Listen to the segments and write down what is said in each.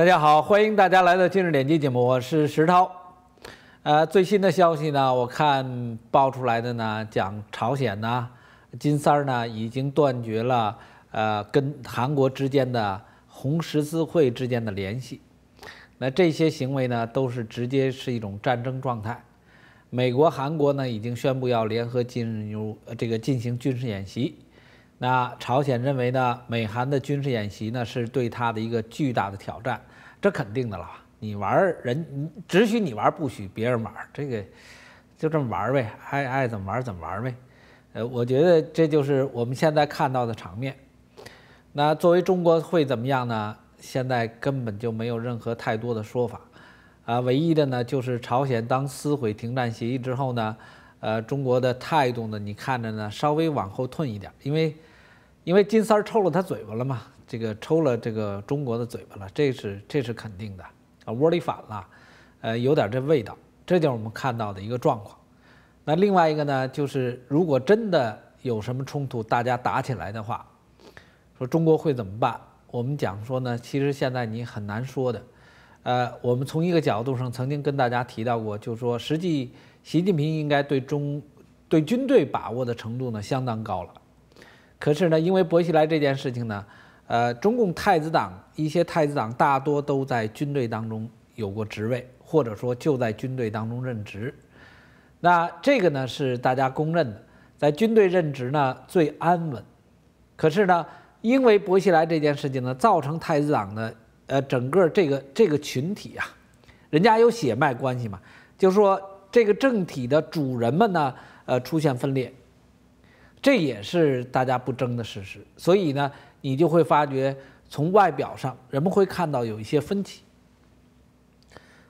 大家好，欢迎大家来到今日点击节目，我是石涛。呃，最新的消息呢，我看爆出来的呢，讲朝鲜呢，金三儿呢已经断绝了呃跟韩国之间的红十字会之间的联系。那这些行为呢，都是直接是一种战争状态。美国、韩国呢已经宣布要联合进入这个进行军事演习。那朝鲜认为呢，美韩的军事演习呢是对他的一个巨大的挑战。这肯定的了，你玩儿人，只许你玩儿，不许别人玩儿，这个就这么玩儿呗，爱爱怎么玩儿怎么玩儿呗。呃，我觉得这就是我们现在看到的场面。那作为中国会怎么样呢？现在根本就没有任何太多的说法。啊，唯一的呢就是朝鲜当撕毁停战协议之后呢，呃，中国的态度呢，你看着呢稍微往后退一点，因为因为金三儿抽了他嘴巴了嘛。这个抽了这个中国的嘴巴了，这是这是肯定的啊，窝里反了，呃，有点这味道，这就是我们看到的一个状况。那另外一个呢，就是如果真的有什么冲突，大家打起来的话，说中国会怎么办？我们讲说呢，其实现在你很难说的。呃，我们从一个角度上曾经跟大家提到过，就说实际习近平应该对中对军队把握的程度呢相当高了。可是呢，因为薄熙来这件事情呢。呃，中共太子党一些太子党大多都在军队当中有过职位，或者说就在军队当中任职。那这个呢是大家公认的，在军队任职呢最安稳。可是呢，因为薄熙来这件事情呢，造成太子党的呃整个这个这个群体啊，人家有血脉关系嘛，就说这个政体的主人们呢，呃出现分裂，这也是大家不争的事实。所以呢。你就会发觉，从外表上，人们会看到有一些分歧。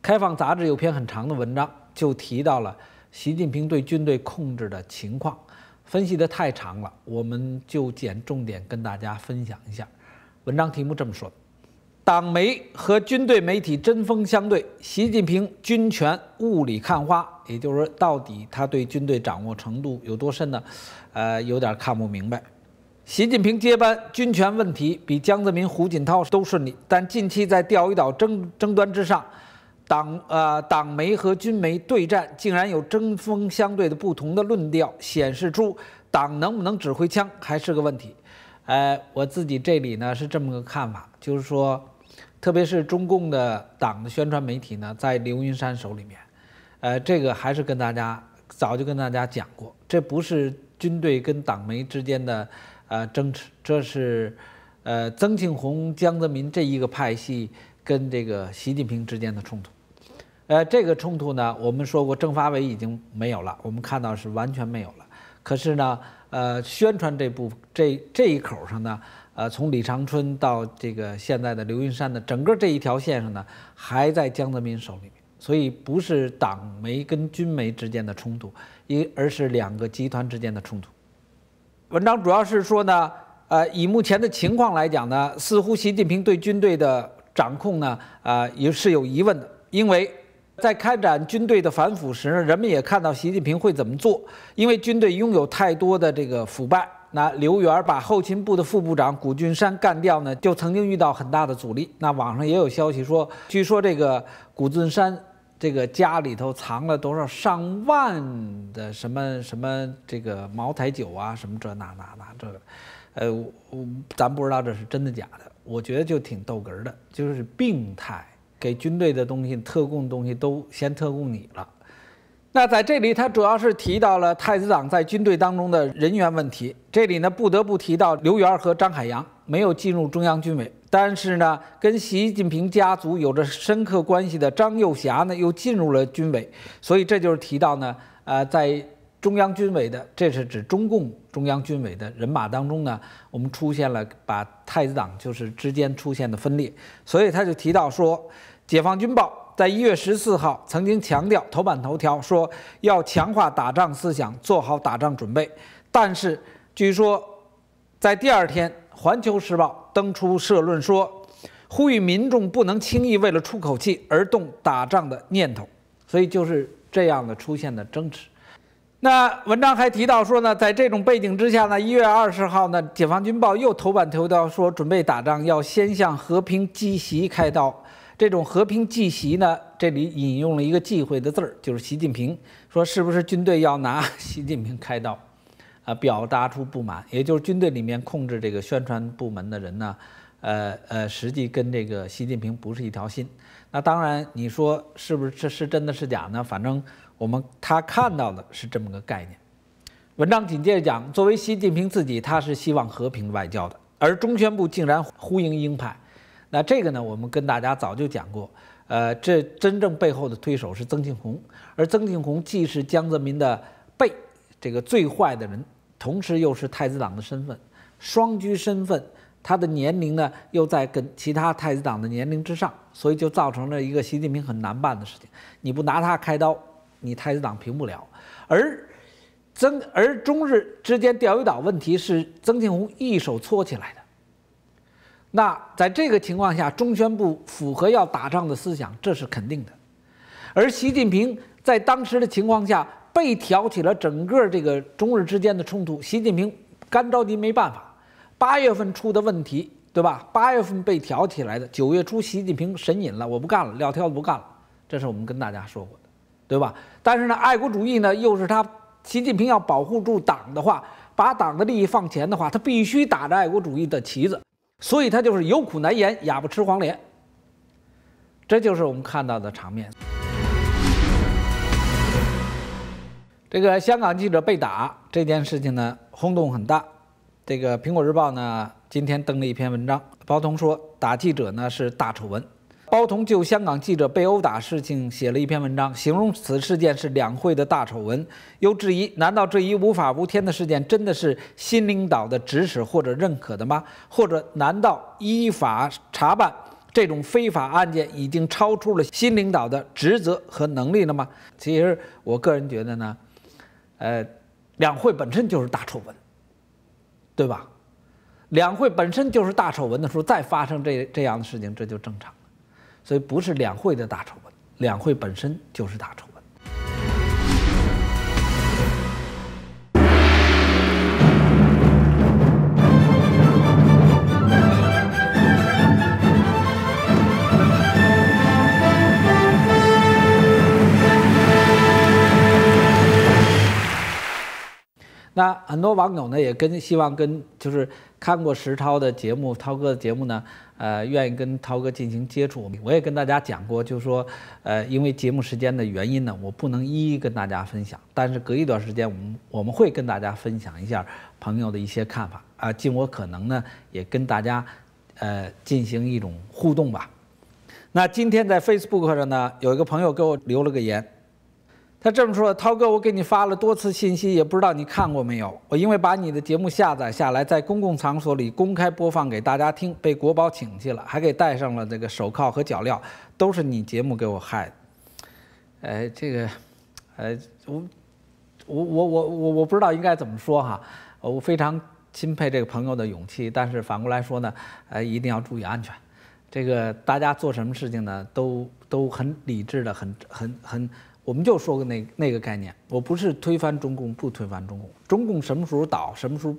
开放杂志有篇很长的文章，就提到了习近平对军队控制的情况，分析的太长了，我们就捡重点跟大家分享一下。文章题目这么说的：“党媒和军队媒体针锋相对，习近平军权雾里看花。”也就是说，到底他对军队掌握程度有多深呢？呃，有点看不明白。习近平接班军权问题比江泽民、胡锦涛都顺利，但近期在钓鱼岛争争端之上，党呃党媒和军媒对战竟然有针锋相对的不同的论调，显示出党能不能指挥枪还是个问题。呃，我自己这里呢是这么个看法，就是说，特别是中共的党的宣传媒体呢，在刘云山手里面，呃，这个还是跟大家早就跟大家讲过，这不是军队跟党媒之间的。呃争执这是，呃，曾庆红、江泽民这一个派系跟这个习近平之间的冲突。呃，这个冲突呢，我们说过，政法委已经没有了，我们看到是完全没有了。可是呢，呃，宣传这部这这一口上呢，呃，从李长春到这个现在的刘云山的整个这一条线上呢，还在江泽民手里，所以不是党媒跟军媒之间的冲突，一而是两个集团之间的冲突。文章主要是说呢，呃，以目前的情况来讲呢，似乎习近平对军队的掌控呢，呃，也是有疑问的。因为，在开展军队的反腐时呢，人们也看到习近平会怎么做。因为军队拥有太多的这个腐败，那刘源把后勤部的副部长谷俊山干掉呢，就曾经遇到很大的阻力。那网上也有消息说，据说这个谷俊山。这个家里头藏了多少上万的什么什么这个茅台酒啊什么这那那那这个，呃，咱不知道这是真的假的，我觉得就挺逗哏的，就是病态，给军队的东西特供东西都先特供你了。那在这里他主要是提到了太子党在军队当中的人员问题，这里呢不得不提到刘源和张海洋。没有进入中央军委，但是呢，跟习近平家族有着深刻关系的张幼霞呢，又进入了军委。所以这就是提到呢，呃，在中央军委的，这是指中共中央军委的人马当中呢，我们出现了把太子党就是之间出现的分裂。所以他就提到说，解放军报在一月十四号曾经强调头版头条说要强化打仗思想，做好打仗准备。但是据说在第二天。《环球时报》登出社论说，呼吁民众不能轻易为了出口气而动打仗的念头，所以就是这样的出现了争执。那文章还提到说呢，在这种背景之下呢，一月二十号呢，《解放军报》又头版头条说，准备打仗要先向和平积袭开刀。这种和平积袭呢，这里引用了一个忌讳的字儿，就是习近平说，是不是军队要拿 习近平开刀？啊，表达出不满，也就是军队里面控制这个宣传部门的人呢，呃呃，实际跟这个习近平不是一条心。那当然，你说是不是这是真的是假呢？反正我们他看到的是这么个概念。文章紧接着讲，作为习近平自己，他是希望和平外交的，而中宣部竟然呼应鹰派。那这个呢，我们跟大家早就讲过，呃，这真正背后的推手是曾庆红，而曾庆红既是江泽民的。这个最坏的人，同时又是太子党的身份，双居身份，他的年龄呢又在跟其他太子党的年龄之上，所以就造成了一个习近平很难办的事情。你不拿他开刀，你太子党平不了。而曾而中日之间钓鱼岛问题是曾庆红一手搓起来的。那在这个情况下，中宣部符合要打仗的思想，这是肯定的。而习近平在当时的情况下。被挑起了整个这个中日之间的冲突，习近平干着急没办法。八月份出的问题，对吧？八月份被挑起来的，九月初习近平神隐了，我不干了，撂挑子不干了。这是我们跟大家说过的，对吧？但是呢，爱国主义呢，又是他习近平要保护住党的话，把党的利益放前的话，他必须打着爱国主义的旗子，所以他就是有苦难言，哑巴吃黄连。这就是我们看到的场面。这个香港记者被打这件事情呢，轰动很大。这个《苹果日报》呢，今天登了一篇文章，包同说打记者呢是大丑闻。包同就香港记者被殴打事情写了一篇文章，形容此事件是两会的大丑闻，又质疑：难道这一无法无天的事件真的是新领导的指使或者认可的吗？或者难道依法查办这种非法案件已经超出了新领导的职责和能力了吗？其实我个人觉得呢。呃，两会本身就是大丑闻，对吧？两会本身就是大丑闻的时候，再发生这这样的事情，这就正常了。所以不是两会的大丑闻，两会本身就是大丑。闻。那很多网友呢也跟希望跟就是看过石涛的节目，涛哥的节目呢，呃，愿意跟涛哥进行接触。我也跟大家讲过，就是说，呃，因为节目时间的原因呢，我不能一一跟大家分享。但是隔一段时间，我们我们会跟大家分享一下朋友的一些看法啊，尽我可能呢，也跟大家，呃，进行一种互动吧。那今天在 Facebook 上呢，有一个朋友给我留了个言。他这么说：“涛哥，我给你发了多次信息，也不知道你看过没有。我因为把你的节目下载下来，在公共场所里公开播放给大家听，被国宝请去了，还给戴上了这个手铐和脚镣，都是你节目给我害的。”哎，这个，呃，我，我，我，我，我，我不知道应该怎么说哈。我非常钦佩这个朋友的勇气，但是反过来说呢，哎，一定要注意安全。这个大家做什么事情呢，都都很理智的，很很很。我们就说个那那个概念，我不是推翻中共，不推翻中共，中共什么时候倒，什么时候，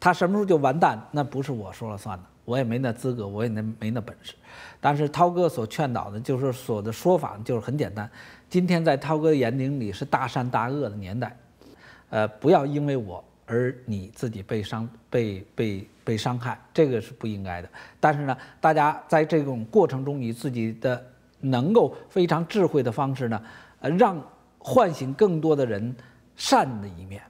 他什么时候就完蛋，那不是我说了算的，我也没那资格，我也没那本事。但是涛哥所劝导的，就是说的说法就是很简单，今天在涛哥眼睛里是大善大恶的年代，呃，不要因为我而你自己被伤被被被伤害，这个是不应该的。但是呢，大家在这种过程中，以自己的能够非常智慧的方式呢。呃，让唤醒更多的人善的一面，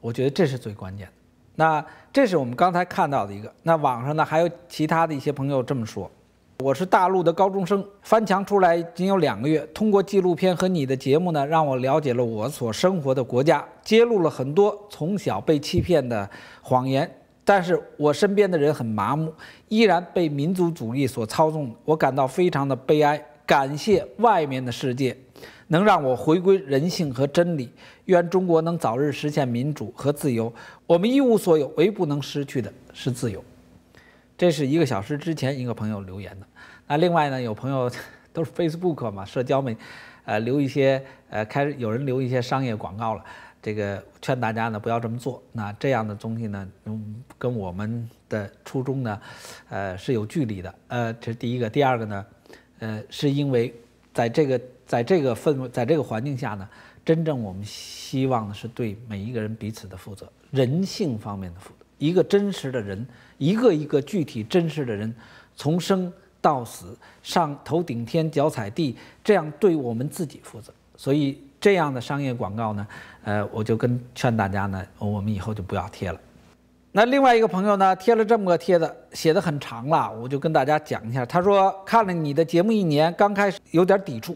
我觉得这是最关键的。那这是我们刚才看到的一个。那网上呢还有其他的一些朋友这么说：，我是大陆的高中生，翻墙出来仅有两个月，通过纪录片和你的节目呢，让我了解了我所生活的国家，揭露了很多从小被欺骗的谎言。但是我身边的人很麻木，依然被民族主义所操纵，我感到非常的悲哀。感谢外面的世界。能让我回归人性和真理。愿中国能早日实现民主和自由。我们一无所有，唯不能失去的是自由。这是一个小时之前一个朋友留言的。那另外呢，有朋友 都是 Facebook 嘛，社交媒，呃，留一些呃，开始有人留一些商业广告了。这个劝大家呢不要这么做。那这样的东西呢，跟我们的初衷呢，呃，是有距离的。呃，这是第一个。第二个呢，呃，是因为。在这个在这个氛围在这个环境下呢，真正我们希望的是对每一个人彼此的负责，人性方面的负责，一个真实的人，一个一个具体真实的人，从生到死，上头顶天，脚踩地，这样对我们自己负责。所以这样的商业广告呢，呃，我就跟劝大家呢，我们以后就不要贴了。那另外一个朋友呢，贴了这么个帖子，写的很长了，我就跟大家讲一下。他说看了你的节目一年，刚开始有点抵触，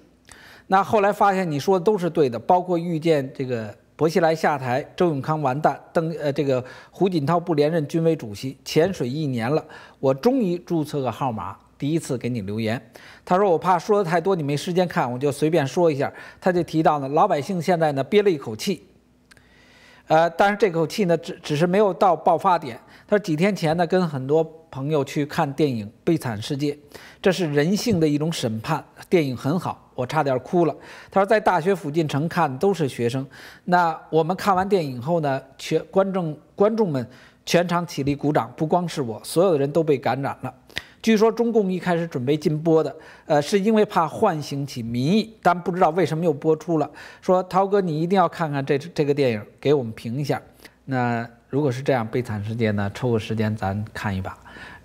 那后来发现你说的都是对的，包括遇见这个薄熙来下台，周永康完蛋，登呃这个胡锦涛不连任军委主席，潜水一年了。我终于注册个号码，第一次给你留言。他说我怕说的太多你没时间看，我就随便说一下。他就提到呢，老百姓现在呢憋了一口气。呃，但是这口气呢，只只是没有到爆发点。他说几天前呢，跟很多朋友去看电影《悲惨世界》，这是人性的一种审判。电影很好，我差点哭了。他说在大学附近城看都是学生。那我们看完电影后呢，全观众观众们全场起立鼓掌，不光是我，所有的人都被感染了。据说中共一开始准备禁播的，呃，是因为怕唤醒起民意，但不知道为什么又播出了。说涛哥，你一定要看看这这个电影，给我们评一下。那如果是这样悲惨世界呢？抽个时间咱看一把，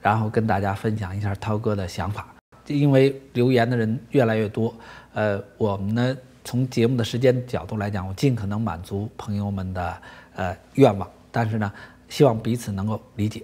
然后跟大家分享一下涛哥的想法。因为留言的人越来越多，呃，我们呢从节目的时间角度来讲，我尽可能满足朋友们的呃愿望，但是呢，希望彼此能够理解。